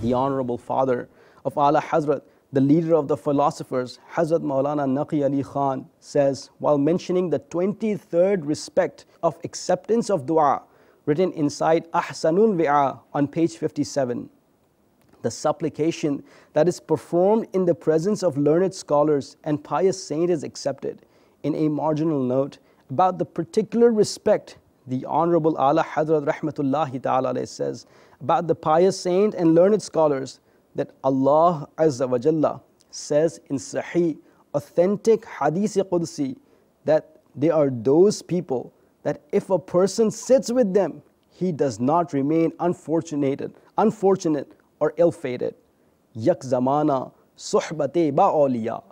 the Honorable Father of Allah Hazrat, the leader of the philosophers, Hazrat Maulana Naqi Ali Khan, says while mentioning the 23rd respect of acceptance of dua written inside Ahsanul Wi'a on page 57. The supplication that is performed in the presence of learned scholars and pious saint is accepted. In a marginal note about the particular respect the Honorable Allah Hazrat Rahmatullahi Ta'ala says about the pious saint and learned scholars that Allah Azza wa Jalla says in Sahih, authentic Hadith Qudsi, that they are those people that if a person sits with them, he does not remain unfortunate, unfortunate or ill-fated. Yak zamana suhbate ba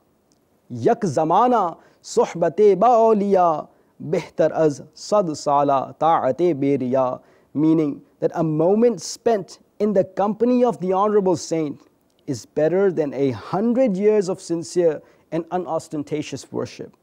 Yak zamana suhbate ba behtar az sad sala ta'ate beriya, meaning that a moment spent in the company of the honorable saint is better than a hundred years of sincere and unostentatious worship.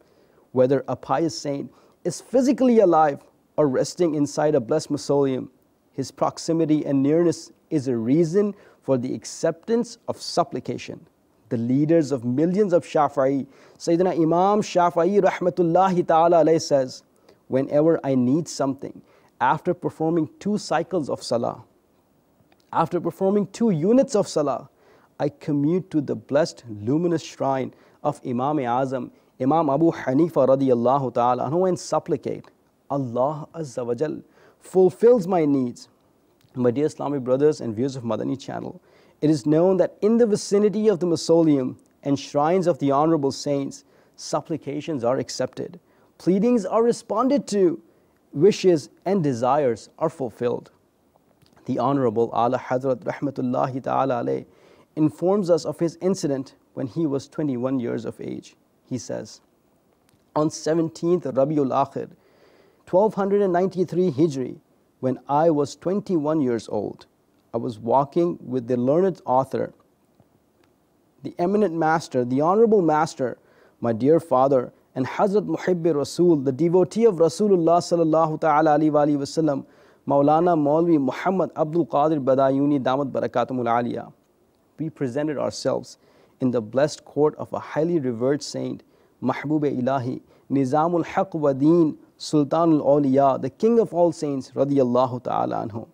Whether a pious saint is physically alive or resting inside a blessed mausoleum, his proximity and nearness is a reason for the acceptance of supplication the leaders of millions of Shafi'i. Sayyidina Imam Shafi'i rahmatullahi ta'ala says, whenever I need something, after performing two cycles of salah, after performing two units of salah, I commute to the blessed luminous shrine of Imam Azam, Imam Abu Hanifa radiallahu ta'ala anhu and supplicate. Allah Azza wa Jal fulfills my needs. My dear Islamic brothers and viewers of Madani channel, it is known that in the vicinity of the mausoleum and shrines of the honorable saints, supplications are accepted, pleadings are responded to, wishes and desires are fulfilled. The Honorable Allah Hazrat Rahmatullahi Ta'ala alayh, informs us of his incident when he was 21 years of age. He says, On 17th Rabiul Akhir, 1293 Hijri, when I was 21 years old, I was walking with the learned author, the eminent master, the honorable master, my dear father, and Hazrat Muhibbi Rasul, the devotee of Rasulullah sallallahu ta'ala alayhi wa sallam, Maulana Maulvi Muhammad Abdul Qadir Badayuni Damat Barakatumul Aliyah. We presented ourselves in the blessed court of a highly revered saint, Mahbub Ilahi, Nizamul Haq wa Sultanul Awliya, the king of all saints, radiyallahu ta'ala anhu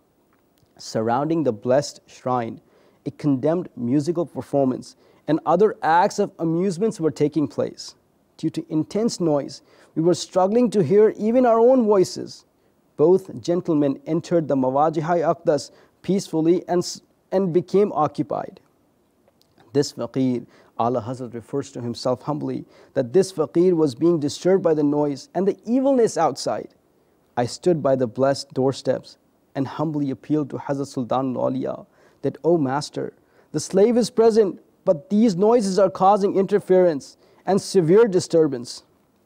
surrounding the blessed shrine. It condemned musical performance, and other acts of amusements were taking place. Due to intense noise, we were struggling to hear even our own voices. Both gentlemen entered the Mawajihai Akdas peacefully and, and became occupied. This faqir, Allah Hazrat refers to himself humbly, that this faqir was being disturbed by the noise and the evilness outside. I stood by the blessed doorsteps and humbly appealed to Hazrat Sultan al that, O oh master, the slave is present, but these noises are causing interference and severe disturbance.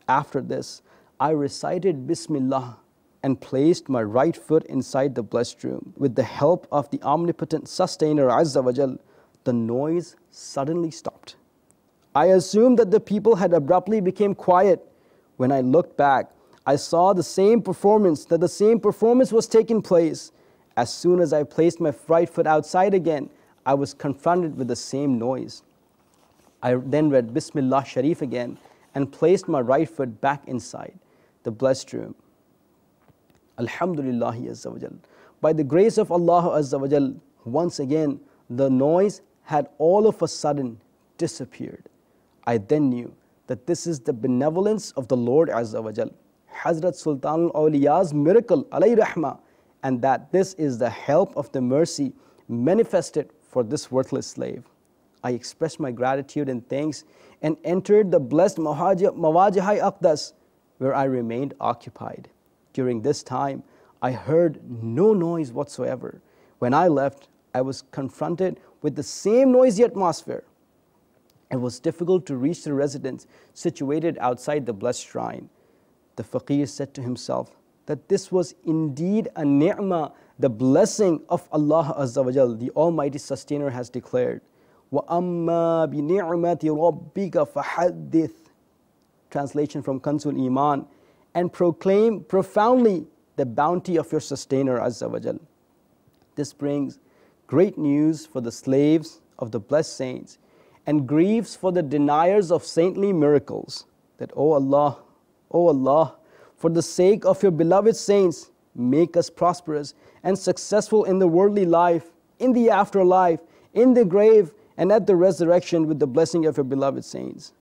After this, I recited Bismillah and placed my right foot inside the blessed room. With the help of the omnipotent sustainer Azza wa Jal, the noise suddenly stopped. I assumed that the people had abruptly become quiet. When I looked back, I saw the same performance, that the same performance was taking place. As soon as I placed my right foot outside again, I was confronted with the same noise. I then read Bismillah Sharif again and placed my right foot back inside the blessed room. Alhamdulillah By the grace of Allah Azzawajal, once again, the noise had all of a sudden disappeared. I then knew that this is the benevolence of the Lord jalla. Hazrat Sultan awliyas miracle, alayhi rahma, and that this is the help of the mercy manifested for this worthless slave. I expressed my gratitude and thanks and entered the blessed Mawajihai Aqdas, where I remained occupied. During this time, I heard no noise whatsoever. When I left, I was confronted with the same noisy atmosphere. It was difficult to reach the residence situated outside the blessed shrine. The faqir said to himself that this was indeed a ni'mah, the blessing of Allah Azza wa Jal, the Almighty Sustainer has declared. وَأَمَّا بِنِعْمَةِ رَبِّكَ fahadith, Translation from Kansul Iman and proclaim profoundly the bounty of your sustainer Azza wa Jal. This brings great news for the slaves of the blessed saints and grieves for the deniers of saintly miracles that, O oh Allah, O Allah, for the sake of your beloved saints, make us prosperous and successful in the worldly life, in the afterlife, in the grave, and at the resurrection with the blessing of your beloved saints.